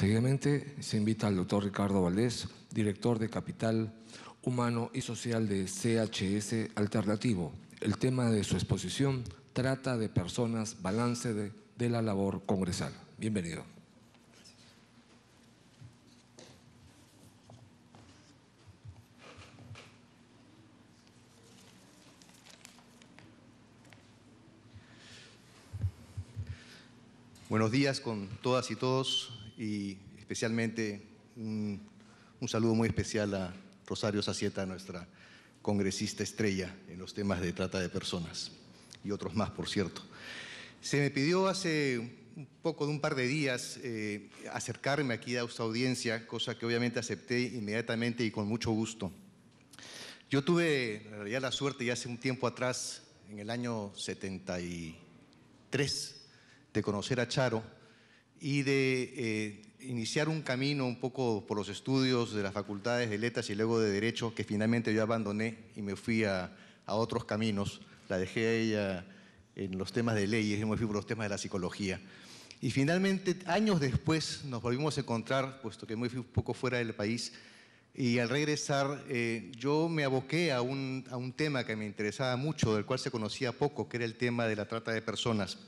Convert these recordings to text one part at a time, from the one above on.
Seguidamente se invita al doctor Ricardo Valdés, director de Capital Humano y Social de CHS Alternativo. El tema de su exposición trata de personas, balance de, de la labor congresal. Bienvenido. Buenos días con todas y todos y especialmente un, saludo muy especial a Rosario Sacieta, nuestra congresista estrella en los temas de trata de personas y otros más, por cierto. Se me pidió hace un poco de un par de días eh, acercarme aquí a esta audiencia, cosa que obviamente acepté inmediatamente y con mucho gusto. Yo tuve en realidad la suerte ya hace un tiempo atrás, en el año 73, de conocer a Charo y de eh, iniciar un camino un poco por los estudios de las facultades de letras y luego de derecho, que finalmente yo abandoné y me fui a, a otros caminos. La dejé a ella en los temas de leyes, y me fui por los temas de la psicología. Y finalmente, años después, nos volvimos a encontrar, puesto que me fui un poco fuera del país, y al regresar, eh, yo me aboqué a un, a un tema que me interesaba mucho, del cual se conocía poco, que era el tema de la trata de personas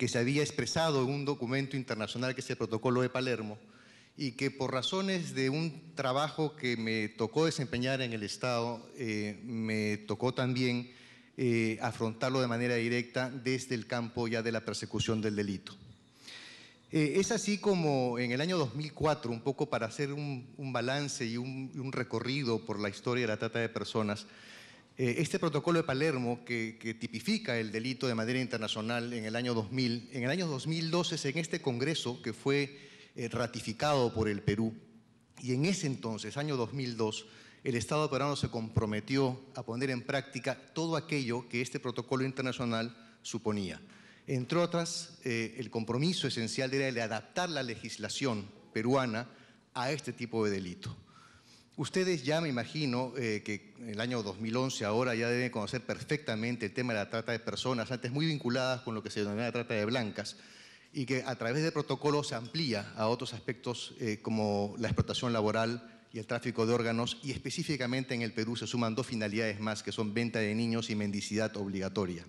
que se había expresado en un documento internacional que es el Protocolo de Palermo y que por razones de un trabajo que me tocó desempeñar en el Estado, eh, me tocó también eh, afrontarlo de manera directa desde el campo ya de la persecución del delito. Eh, es así como en el año 2004, un poco para hacer un, balance y un, recorrido por la historia de la trata de personas, eh, este protocolo de Palermo, que, tipifica el delito de manera internacional en el año 2000, en el año 2012, en este Congreso que fue eh, ratificado por el Perú, y en ese entonces, año 2002, el Estado peruano se comprometió a poner en práctica todo aquello que este protocolo internacional suponía. Entre otras, eh, el compromiso esencial era el de adaptar la legislación peruana a este tipo de delito. Ustedes ya me imagino eh, que en el año 2011 ahora ya deben conocer perfectamente el tema de la trata de personas, antes muy vinculadas con lo que se denomina trata de blancas, y que a través de protocolos se amplía a otros aspectos eh, como la explotación laboral, y el tráfico de órganos y específicamente en el Perú se suman dos finalidades más que son venta de niños y mendicidad obligatoria.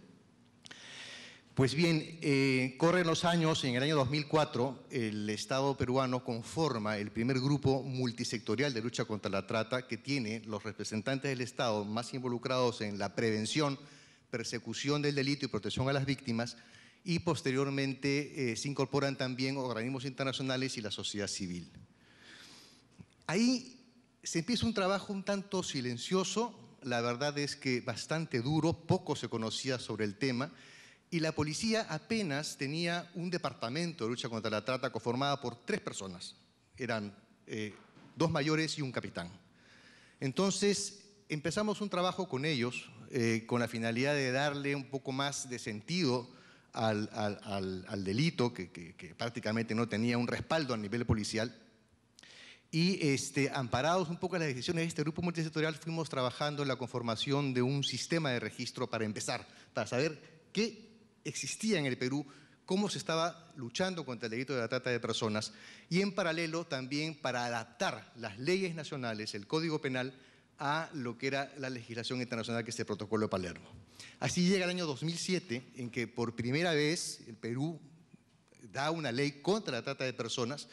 Pues bien, eh, corren los años, en el año 2004 el Estado peruano conforma el primer grupo multisectorial de lucha contra la trata que tiene los representantes del Estado más involucrados en la prevención, persecución del delito y protección a las víctimas y posteriormente eh, se incorporan también organismos internacionales y la sociedad civil. Ahí se empieza un trabajo un tanto silencioso, la verdad es que bastante duro, poco se conocía sobre el tema, y la policía apenas tenía un departamento de lucha contra la trata conformada por tres personas. Eran eh, dos mayores y un capitán. Entonces empezamos un trabajo con ellos eh, con la finalidad de darle un poco más de sentido al, delito que, prácticamente no tenía un respaldo a nivel policial. Y este, amparados un poco a las decisiones de este grupo multisectorial, fuimos trabajando en la conformación de un sistema de registro para empezar, para saber qué existía en el Perú, cómo se estaba luchando contra el delito de la trata de personas y en paralelo también para adaptar las leyes nacionales, el Código Penal, a lo que era la legislación internacional que es el Protocolo de Palermo. Así llega el año 2007 en que por primera vez el Perú da una ley contra la trata de personas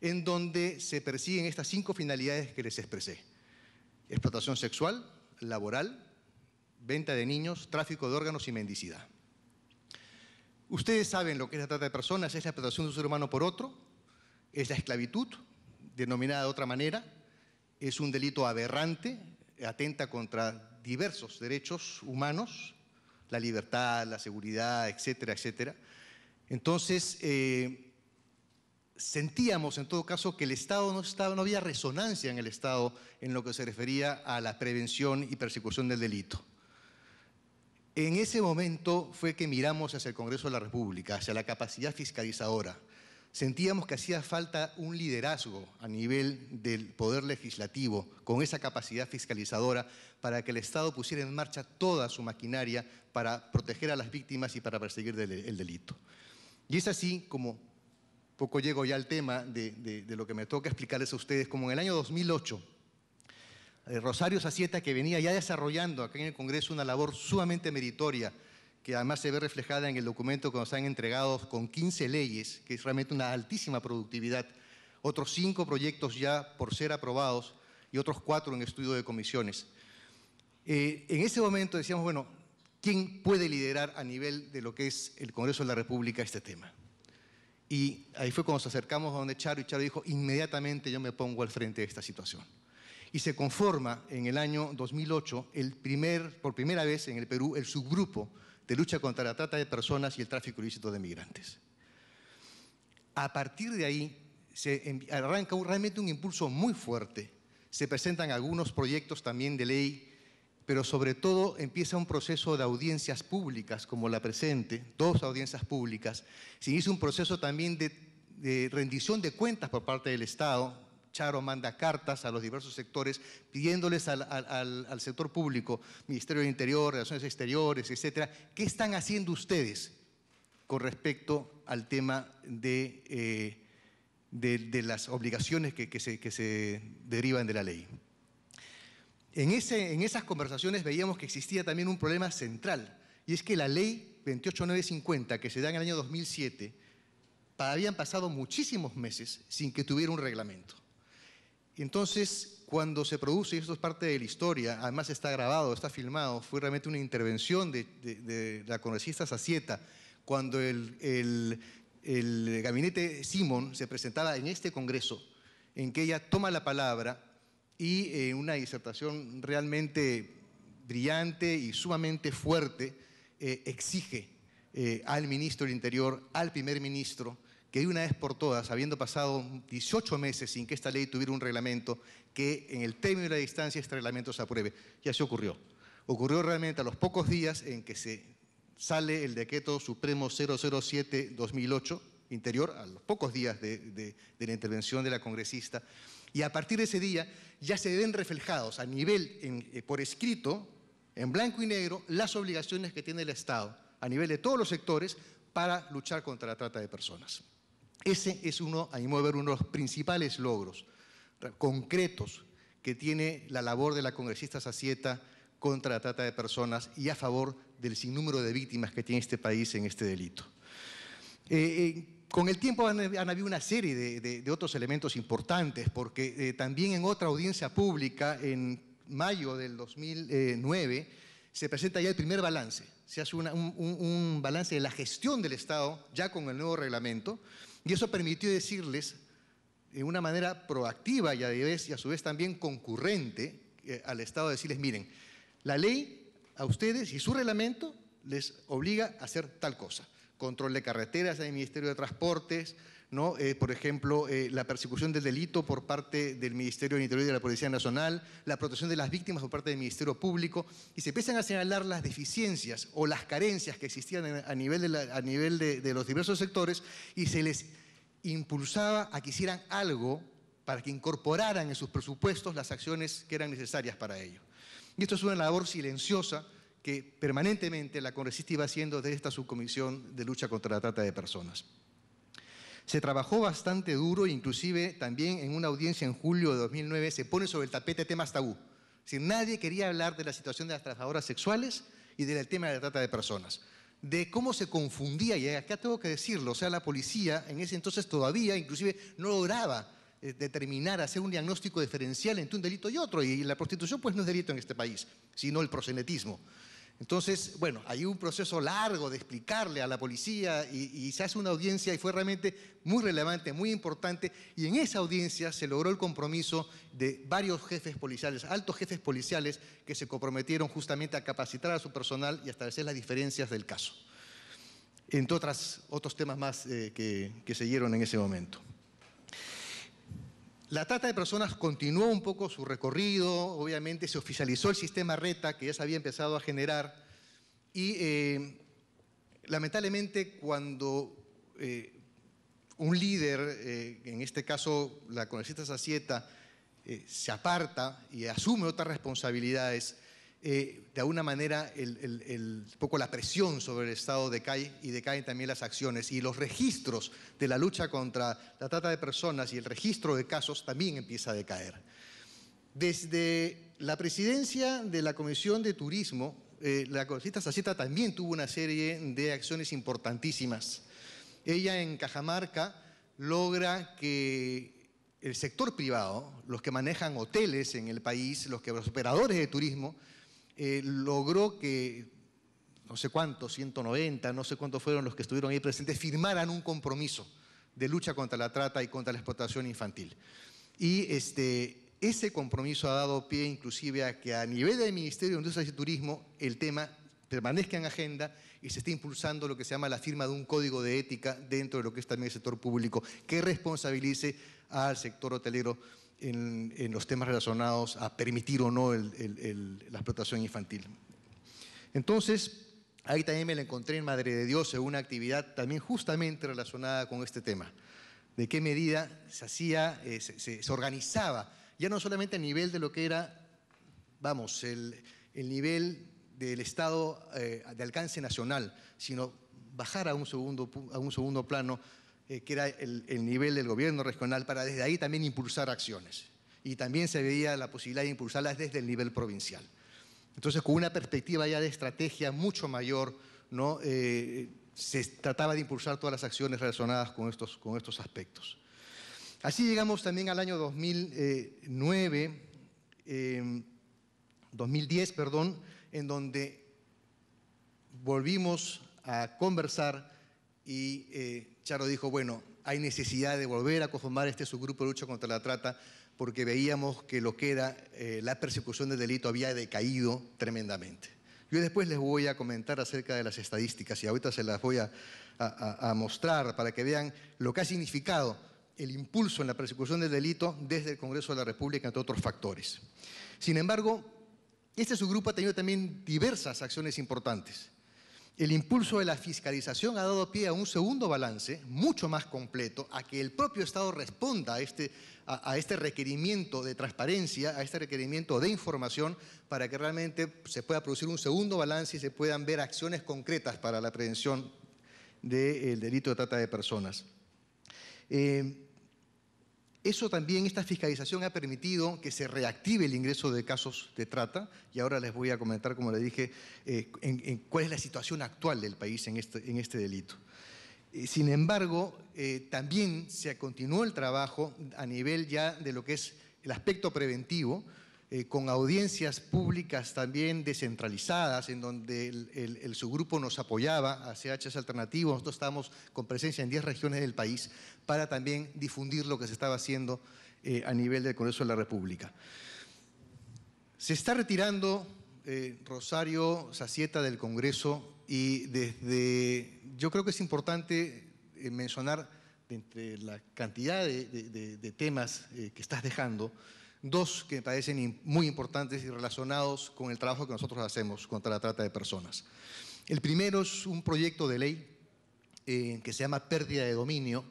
en donde se persiguen estas cinco finalidades que les expresé. Explotación sexual, laboral, venta de niños, tráfico de órganos y mendicidad. Ustedes saben lo que es la trata de personas, es la explotación de un ser humano por otro, es la esclavitud, denominada de otra manera, es un delito aberrante, atenta contra diversos derechos humanos, la libertad, la seguridad, etcétera, etcétera. Entonces, eh, sentíamos en todo caso que el Estado no, estaba, no había resonancia en el Estado en lo que se refería a la prevención y persecución del delito. En ese momento fue que miramos hacia el Congreso de la República, hacia la capacidad fiscalizadora. Sentíamos que hacía falta un liderazgo a nivel del poder legislativo con esa capacidad fiscalizadora para que el Estado pusiera en marcha toda su maquinaria para proteger a las víctimas y para perseguir el delito. Y es así como, poco llego ya al tema de, lo que me toca explicarles a ustedes, como en el año 2008 eh, Rosario Sacieta, que venía ya desarrollando acá en el Congreso una labor sumamente meritoria, que además se ve reflejada en el documento que nos han entregado con 15 leyes, que es realmente una altísima productividad, otros cinco proyectos ya por ser aprobados y otros cuatro en estudio de comisiones. Eh, en ese momento decíamos, bueno, ¿quién puede liderar a nivel de lo que es el Congreso de la República este tema? Y ahí fue cuando nos acercamos a donde Charo y Charo dijo, inmediatamente yo me pongo al frente de esta situación y se conforma en el año 2008 el primer, por primera vez en el Perú el subgrupo de lucha contra la trata de personas y el tráfico ilícito de migrantes. A partir de ahí se arranca realmente un impulso muy fuerte. Se presentan algunos proyectos también de ley, pero sobre todo empieza un proceso de audiencias públicas como la presente, dos audiencias públicas. Se inicia un proceso también de rendición de cuentas por parte del Estado, Charo manda cartas a los diversos sectores pidiéndoles al, sector público, Ministerio del Interior, Relaciones Exteriores, etcétera, ¿qué están haciendo ustedes con respecto al tema de, eh, las obligaciones que, se, derivan de la ley? en esas conversaciones veíamos que existía también un problema central, y es que la ley 28950, que se da en el año 2007, habían pasado muchísimos meses sin que tuviera un reglamento. Entonces, cuando se produce, y esto es parte de la historia, además está grabado, está filmado, fue realmente una intervención de, la congresista Sacieta, cuando el, gabinete Simón se presentaba en este Congreso, en que ella toma la palabra y eh, una disertación realmente brillante y sumamente fuerte eh, exige eh, al ministro del Interior, al primer ministro, que de una vez por todas, habiendo pasado 18 meses sin que esta ley tuviera un reglamento, que en el término de la distancia este reglamento se apruebe. Y así ocurrió. Ocurrió realmente a los pocos días en que se sale el decreto supremo 007-2008 interior, a los pocos días de, la intervención de la congresista, y a partir de ese día ya se ven reflejados a nivel, eh, por escrito, en blanco y negro, las obligaciones que tiene el Estado a nivel de todos los sectores para luchar contra la trata de personas. Ese es uno, a mi modo de ver, uno de los principales logros concretos que tiene la labor de la congresista Sacieta contra la trata de personas y a favor del sinnúmero de víctimas que tiene este país en este delito. Eh, eh, con el tiempo han, habido una serie de, otros elementos importantes, porque eh, también en otra audiencia pública, en mayo del 2009, se presenta ya el primer balance. Se hace un, balance de la gestión del Estado, ya con el nuevo reglamento, y eso permitió decirles de una manera proactiva y a, su vez también concurrente eh, al Estado decirles, miren, la ley a ustedes y su reglamento les obliga a hacer tal cosa. Control de carreteras en el Ministerio de Transportes, eh, por ejemplo, eh, la persecución del delito por parte del Ministerio del Interior y de la Policía Nacional, la protección de las víctimas por parte del Ministerio Público, y se empiezan a señalar las deficiencias o las carencias que existían a nivel de, de los diversos sectores y se les impulsaba a que hicieran algo para que incorporaran en sus presupuestos las acciones que eran necesarias para ello. Y esto es una labor silenciosa que permanentemente la congresista iba haciendo desde esta subcomisión de lucha contra la trata de personas. Se trabajó bastante duro, inclusive también en una audiencia en julio de 2009 se pone sobre el tapete temas tabú. Si nadie quería hablar de la situación de las trabajadoras sexuales y del tema de la trata de personas de cómo se confundía, y acá tengo que decirlo, o sea, la policía en ese entonces todavía inclusive no lograba eh, determinar, hacer un diagnóstico diferencial entre un delito y otro, y la prostitución pues no es delito en este país, sino el prosenetismo. Entonces, bueno, hay un proceso largo de explicarle a la policía y, se hace una audiencia y fue realmente muy relevante, muy importante. Y en esa audiencia se logró el compromiso de varios jefes policiales, altos jefes policiales, que se comprometieron justamente a capacitar a su personal y a establecer las diferencias del caso. Entre otras, otros temas más eh, que, que se dieron en ese momento. La trata de personas continuó un poco su recorrido, obviamente se oficializó el sistema RETA que ya se había empezado a generar y eh, lamentablemente cuando eh, un líder, eh, en este caso la congresista Sacieta, se aparta y asume otras responsabilidades, eh, de alguna manera el, poco la presión sobre el Estado decae y decaen también las acciones. Y los registros de la lucha contra la trata de personas y el registro de casos también empieza a decaer. Desde la presidencia de la Comisión de Turismo, eh, la congresista Saceta también tuvo una serie de acciones importantísimas. Ella en Cajamarca logra que el sector privado, los que manejan hoteles en el país, los que los operadores de turismo, eh, logró que no sé cuántos, 190, no sé cuántos fueron los que estuvieron ahí presentes, firmaran un compromiso de lucha contra la trata y contra la explotación infantil. Y este, ese compromiso ha dado pie inclusive a que a nivel del Ministerio de Industria y Turismo el tema permanezca en agenda y se esté impulsando lo que se llama la firma de un código de ética dentro de lo que es también el sector público que responsabilice al sector hotelero en, los temas relacionados a permitir o no la explotación infantil. Entonces, ahí también me la encontré en Madre de Dios, en una actividad también justamente relacionada con este tema, de qué medida se hacía, eh, se, organizaba, ya no solamente a nivel de lo que era, vamos, el, nivel del Estado eh, de alcance nacional, sino bajar a un segundo, a un segundo plano eh, que era el, nivel del gobierno regional, para desde ahí también impulsar acciones. Y también se veía la posibilidad de impulsarlas desde el nivel provincial. Entonces, con una perspectiva ya de estrategia mucho mayor, ¿no? Eh, se trataba de impulsar todas las acciones relacionadas con estos, con estos aspectos. Así llegamos también al año 2009, 2010, em, perdón, en donde volvimos a conversar y eh, Charo dijo, bueno, hay necesidad de volver a conformar este subgrupo de lucha contra la trata porque veíamos que lo que era eh, la persecución del delito había decaído tremendamente. Yo después les voy a comentar acerca de las estadísticas y ahorita se las voy a, a mostrar para que vean lo que ha significado el impulso en la persecución del delito desde el Congreso de la República, entre otros factores. Sin embargo, este subgrupo ha tenido también diversas acciones importantes. El impulso de la fiscalización ha dado pie a un segundo balance, mucho más completo, a que el propio Estado responda a este, a, este, requerimiento de transparencia, a este requerimiento de información, para que realmente se pueda producir un segundo balance y se puedan ver acciones concretas para la prevención del delito de trata de personas. Eh, eso también, esta fiscalización ha permitido que se reactive el ingreso de casos de trata y ahora les voy a comentar, como le dije, eh, cuál es la situación actual del país en este, este delito. Eh, sin embargo, eh, también se continuó el trabajo a nivel ya de lo que es el aspecto preventivo, eh, con audiencias públicas también descentralizadas, en donde el, subgrupo nos apoyaba, CHS Alternativo, nosotros estábamos con presencia en 10 regiones del país, para también difundir lo que se estaba haciendo eh, a nivel del Congreso de la República. Se está retirando eh, Rosario Sacieta del Congreso y desde, yo creo que es importante mencionar, entre la cantidad de temas que estás dejando, Dos que me parecen muy importantes y relacionados con el trabajo que nosotros hacemos contra la trata de personas. El primero es un proyecto de ley eh, que se llama Pérdida de Dominio,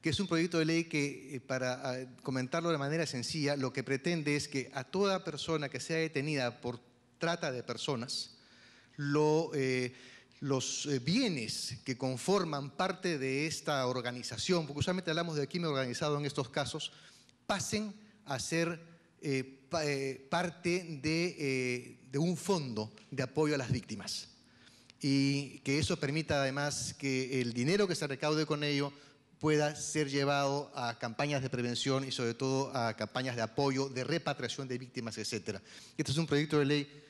que es un proyecto de ley que, eh, para ah, comentarlo de manera sencilla, lo que pretende es que a toda persona que sea detenida por trata de personas, lo, eh, los bienes que conforman parte de esta organización, porque usualmente hablamos de crimen organizado en estos casos, pasen a ser eh, eh, parte de, eh, de un fondo de apoyo a las víctimas y que eso permita además que el dinero que se recaude con ello pueda ser llevado a campañas de prevención y sobre todo a campañas de apoyo, de repatriación de víctimas, etc. Este es un proyecto de ley,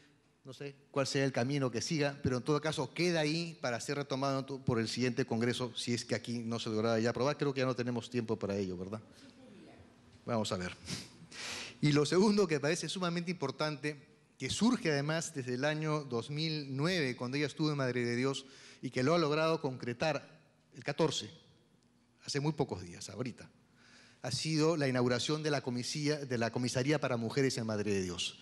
no sé cuál sea el camino que siga, pero en todo caso queda ahí para ser retomado por el siguiente Congreso, si es que aquí no se logrará ya aprobar. Creo que ya no tenemos tiempo para ello, ¿verdad? Vamos a ver. Y lo segundo que parece sumamente importante, que surge además desde el año 2009, cuando ella estuvo en Madre de Dios, y que lo ha logrado concretar el 14, hace muy pocos días, ahorita, ha sido la inauguración de la, de la comisaría para mujeres en Madre de Dios.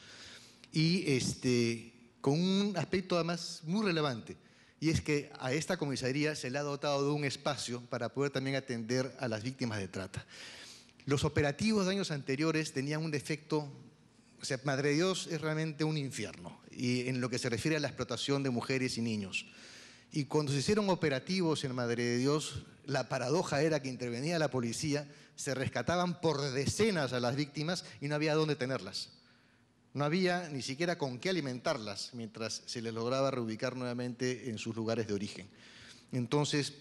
Y este, con un aspecto además muy relevante, y es que a esta comisaría se le ha dotado de un espacio para poder también atender a las víctimas de trata. Los operativos de años anteriores tenían un defecto, o sea, Madre de Dios es realmente un infierno, y en lo que se refiere a la explotación de mujeres y niños. Y cuando se hicieron operativos en Madre de Dios, la paradoja era que intervenía la policía, se rescataban por decenas a las víctimas y no había dónde tenerlas. No había ni siquiera con qué alimentarlas mientras se les lograba reubicar nuevamente en sus lugares de origen. Entonces,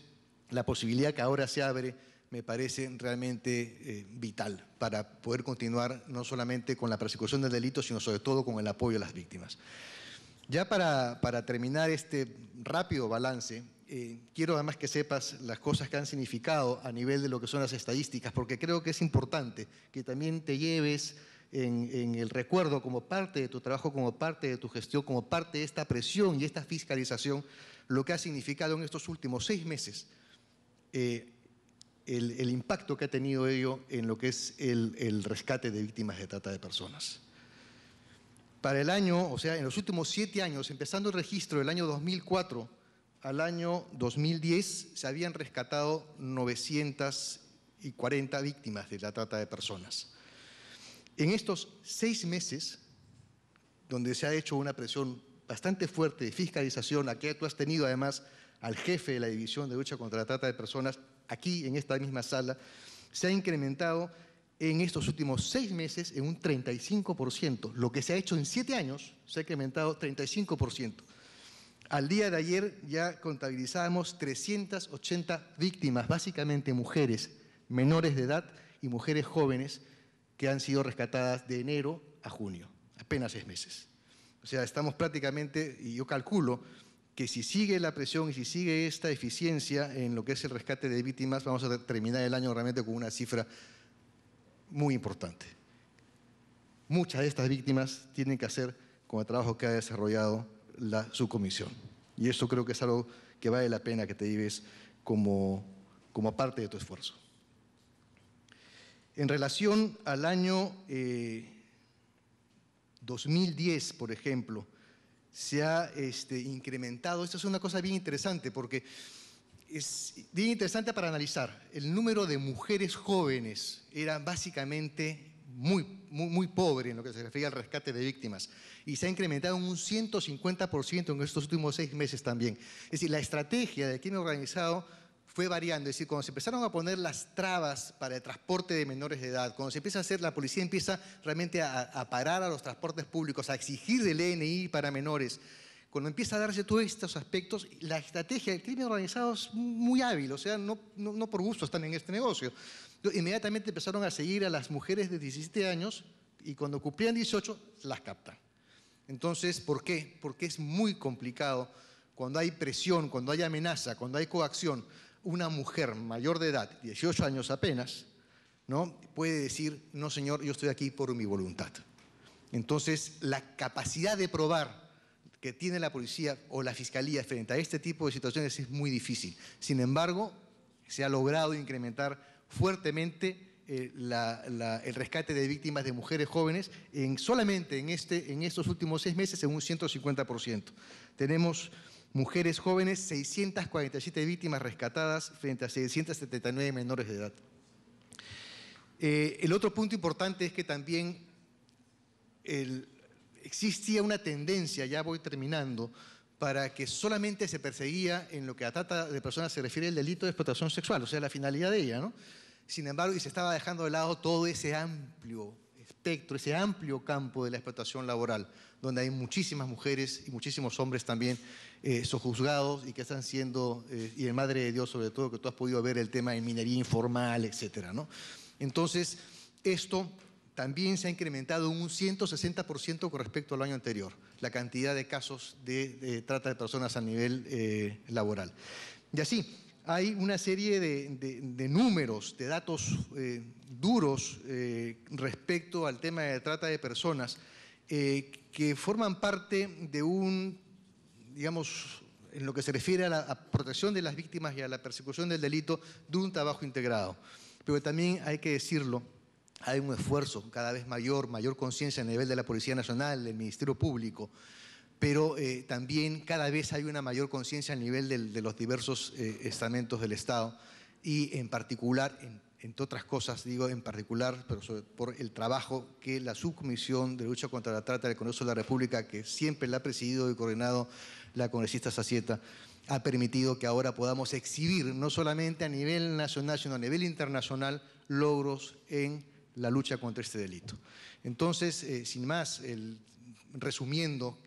la posibilidad que ahora se abre me parece realmente eh, vital para poder continuar no solamente con la persecución del delito, sino sobre todo con el apoyo a las víctimas. Ya para, para terminar este rápido balance, eh, quiero además que sepas las cosas que han significado a nivel de lo que son las estadísticas, porque creo que es importante que también te lleves en, el recuerdo como parte de tu trabajo, como parte de tu gestión, como parte de esta presión y esta fiscalización, lo que ha significado en estos últimos seis meses. Eh, el, impacto que ha tenido ello en lo que es el, el rescate de víctimas de trata de personas. Para el año, o sea, en los últimos siete años, empezando el registro del año 2004 al año 2010, se habían rescatado 940 víctimas de la trata de personas. En estos seis meses, donde se ha hecho una presión bastante fuerte de fiscalización, aquí tú has tenido además al jefe de la División de Lucha contra la Trata de Personas aquí en esta misma sala, se ha incrementado en estos últimos seis meses en un 35%. Lo que se ha hecho en siete años se ha incrementado 35%. Al día de ayer ya contabilizábamos 380 víctimas, básicamente mujeres menores de edad y mujeres jóvenes que han sido rescatadas de enero a junio, apenas seis meses. O sea, estamos prácticamente, y yo calculo, que si sigue la presión y si sigue esta eficiencia en lo que es el rescate de víctimas, vamos a terminar el año realmente con una cifra muy importante. Muchas de estas víctimas tienen que hacer con el trabajo que ha desarrollado la subcomisión. Y eso creo que es algo que vale la pena que te lleves como, parte de tu esfuerzo. En relación al año 2010, eh, por ejemplo, se ha este, incrementado. Esto es una cosa bien interesante porque es bien interesante para analizar. El número de mujeres jóvenes era básicamente muy, muy, muy, pobre en lo que se refiere al rescate de víctimas y se ha incrementado un 150% en estos últimos seis meses también. Es decir, la estrategia de quien ha organizado fue variando, es decir, cuando se empezaron a poner las trabas para el transporte de menores de edad, cuando se empieza a hacer, la policía empieza realmente a, parar a los transportes públicos, a exigir del ENI para menores, cuando empieza a darse todos estos aspectos, la estrategia del crimen organizado es muy hábil, o sea, no, no por gusto están en este negocio. Inmediatamente empezaron a seguir a las mujeres de 17 años y cuando cumplían 18 las captan. Entonces, ¿por qué? Porque es muy complicado cuando hay presión, cuando hay amenaza, cuando hay coacción una mujer mayor de edad, 18 años apenas, ¿no? puede decir, no señor, yo estoy aquí por mi voluntad. Entonces, la capacidad de probar que tiene la policía o la fiscalía frente a este tipo de situaciones es muy difícil. Sin embargo, se ha logrado incrementar fuertemente eh, el rescate de víctimas de mujeres jóvenes solamente en, este, en estos últimos seis meses en un 150%. Tenemos Mujeres jóvenes, 647 víctimas rescatadas frente a 679 menores de edad. Eh, el otro punto importante es que también existía una tendencia, ya voy terminando, para que solamente se perseguía en lo que a trata de personas se refiere el delito de explotación sexual, o sea, la finalidad de ella, ¿no? Sin embargo, y se estaba dejando de lado todo ese amplio ese amplio campo de la explotación laboral, donde hay muchísimas mujeres y muchísimos hombres también eh, sojuzgados y que están siendo, eh, y el madre de Dios sobre todo, que tú has podido ver el tema de minería informal, etcétera, ¿no? Entonces, esto también se ha incrementado un 160% con respecto al año anterior, la cantidad de casos de, trata de personas a nivel eh, laboral. Y así, hay una serie de, números, de datos eh, duros eh, respecto al tema de trata de personas eh, que forman parte de un, digamos, en lo que se refiere a la protección de las víctimas y a la persecución del delito, de un trabajo integrado. Pero también hay que decirlo, hay un esfuerzo cada vez mayor, mayor conciencia a nivel de la Policía Nacional, del Ministerio Público, pero eh, también cada vez hay una mayor conciencia a nivel de los diversos eh, estamentos del Estado y en particular, en, entre otras cosas, digo en particular, pero por el trabajo que la Subcomisión de Lucha contra la Trata del Congreso de la República, que siempre la ha presidido y coordinado la congresista Sacieta, ha permitido que ahora podamos exhibir, no solamente a nivel nacional, sino a nivel internacional, logros en la lucha contra este delito. Entonces, eh, sin más, el, resumiendo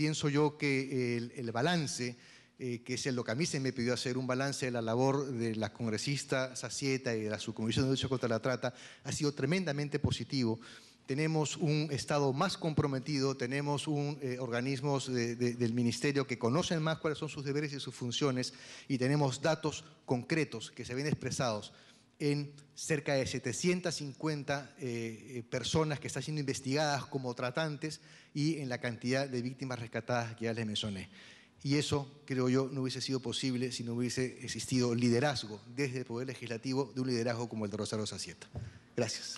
pienso yo que el, balance, eh, que es lo que a mí se me pidió hacer, un balance de la labor de la congresista Sacieta y de la subcomisión de lucha contra la trata, ha sido tremendamente positivo tenemos un Estado más comprometido, tenemos eh, organismos del Ministerio que conocen más cuáles son sus deberes y sus funciones y tenemos datos concretos que se ven expresados en cerca de 750 eh, personas que están siendo investigadas como tratantes y en la cantidad de víctimas rescatadas que ya les mencioné. Y eso, creo yo, no hubiese sido posible si no hubiese existido liderazgo desde el Poder Legislativo de un liderazgo como el de Rosario Sacieta. Gracias.